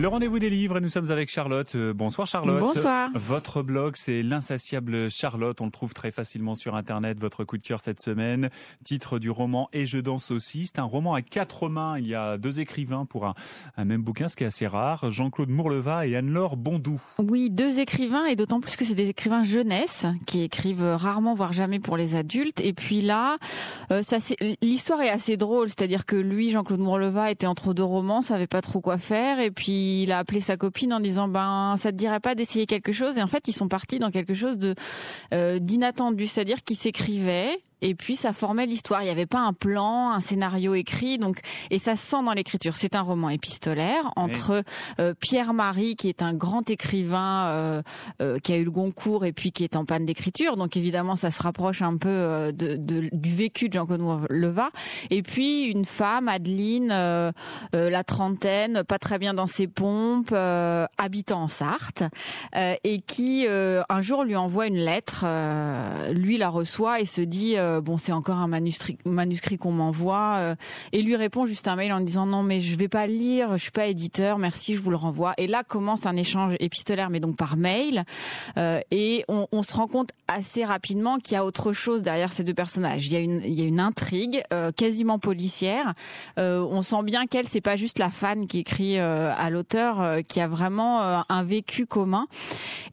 Le rendez-vous des livres et nous sommes avec Charlotte. Euh, bonsoir Charlotte. Bonsoir. Votre blog c'est l'insatiable Charlotte. On le trouve très facilement sur internet. Votre coup de cœur cette semaine, titre du roman Et je danse aussi. C'est un roman à quatre mains. Il y a deux écrivains pour un, même bouquin, ce qui est assez rare. Jean-Claude Mourleva et Anne-Laure Bondou. Oui, deux écrivains et d'autant plus que c'est des écrivains jeunesse qui écrivent rarement voire jamais pour les adultes. Et puis là, euh, l'histoire est assez drôle, c'est-à-dire que lui, Jean-Claude Mourleva, était entre deux romans, savait pas trop quoi faire, et puis il a appelé sa copine en disant ben ça te dirait pas d'essayer quelque chose, et en fait ils sont partis dans quelque chose de euh, d'inattendu, c'est-à-dire qu'ils s'écrivaient et puis ça formait l'histoire. Il n'y avait pas un plan, un scénario écrit, donc et ça sent dans l'écriture. C'est un roman épistolaire entre euh, Pierre Marie, qui est un grand écrivain euh, euh, qui a eu le Goncourt et puis qui est en panne d'écriture, donc évidemment ça se rapproche un peu de, de, du vécu de Jean-Claude Leva, et puis une femme, Adeline, la trentaine, pas très bien dans ses pompes, habitant en Sarthe, et qui un jour lui envoie une lettre, lui la reçoit et se dit euh, bon, c'est encore un manuscrit, qu'on m'envoie. Euh, et lui répond juste un mail en disant non, mais je vais pas lire, je suis pas éditeur, merci, je vous le renvoie. Et là commence un échange épistolaire, mais donc par mail. Euh, et on, se rend compte assez rapidement qu'il y a autre chose derrière ces deux personnages. Il y a une, il y une intrigue quasiment policière. on sent bien qu'elle, c'est pas juste la fan qui écrit à l'auteur, qui a vraiment un vécu commun.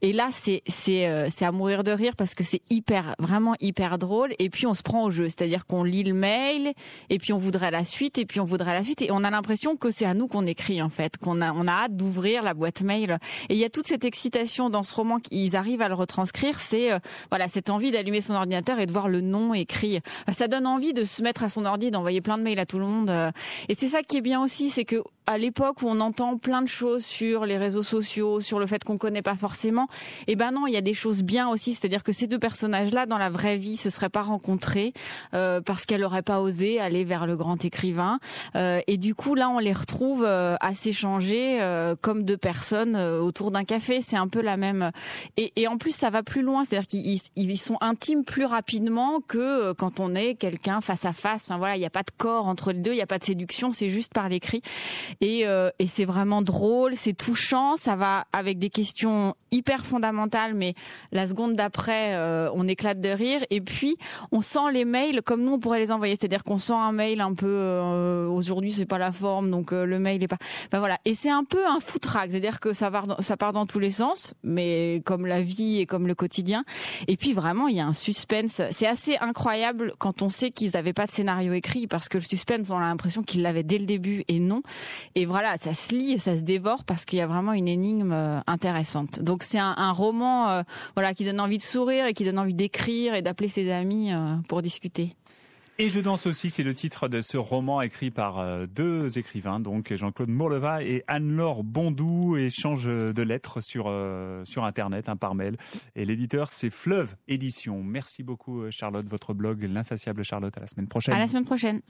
Et là, c'est à mourir de rire parce que c'est hyper, vraiment hyper drôle. Et puis on se prend au jeu. C'est-à-dire qu'on lit le mail, et puis on voudrait la suite, et puis on voudrait la suite, et on a l'impression que c'est à nous qu'on écrit, en fait, qu'on a, on a hâte d'ouvrir la boîte mail. Et il y a toute cette excitation dans ce roman qu'ils arrivent à le retranscrire, c'est, euh, voilà, cette envie d'allumer son ordinateur et de voir le nom écrit. ça donne envie de se mettre à son ordi, d'envoyer plein de mails à tout le monde. Euh. Et c'est ça qui est bien aussi, c'est que à l'époque où on entend plein de choses sur les réseaux sociaux, sur le fait qu'on connaît pas forcément, et eh ben non, il y a des choses bien aussi. C'est-à-dire que ces deux personnages-là, dans la vraie vie, se seraient pas rencontrés euh, parce qu'elle aurait pas osé aller vers le grand écrivain. Euh, et du coup, là, on les retrouve euh, à s'échanger euh, comme deux personnes autour d'un café. C'est un peu la même. Et, et, en plus, ça va plus loin. C'est-à-dire qu'ils ils sont intimes plus rapidement que quand on est quelqu'un face à face. Enfin voilà, il n'y a pas de corps entre les deux, il n'y a pas de séduction, c'est juste par l'écrit. Et, euh, et c'est vraiment drôle, c'est touchant, ça va avec des questions hyper fondamentales, mais la seconde d'après, euh, on éclate de rire. Et puis, on sent les mails comme nous, on pourrait les envoyer. C'est-à-dire qu'on sent un mail un peu, euh, aujourd'hui, c'est pas la forme, donc le mail est pas... ben voilà, et c'est un peu un foutraque, c'est-à-dire que ça, va, ça part dans tous les sens, mais comme la vie et comme le quotidien. Et puis vraiment, il y a un suspense. C'est assez incroyable quand on sait qu'ils n'avaient pas de scénario écrit, parce que le suspense, on a l'impression qu'ils l'avaient dès le début et non. Et voilà, ça se lit, ça se dévore parce qu'il y a vraiment une énigme euh, intéressante. Donc c'est un, roman euh, voilà, qui donne envie de sourire et qui donne envie d'écrire et d'appeler ses amis euh, pour discuter. Et je danse aussi, c'est le titre de ce roman écrit par deux écrivains, donc Jean-Claude Mourleva et Anne-Laure Bondou, échange de lettres sur sur internet, un hein, par mail. Et l'éditeur, c'est Fleuve Édition. Merci beaucoup Charlotte, votre blog l'insatiable Charlotte. À la semaine prochaine. À la semaine prochaine.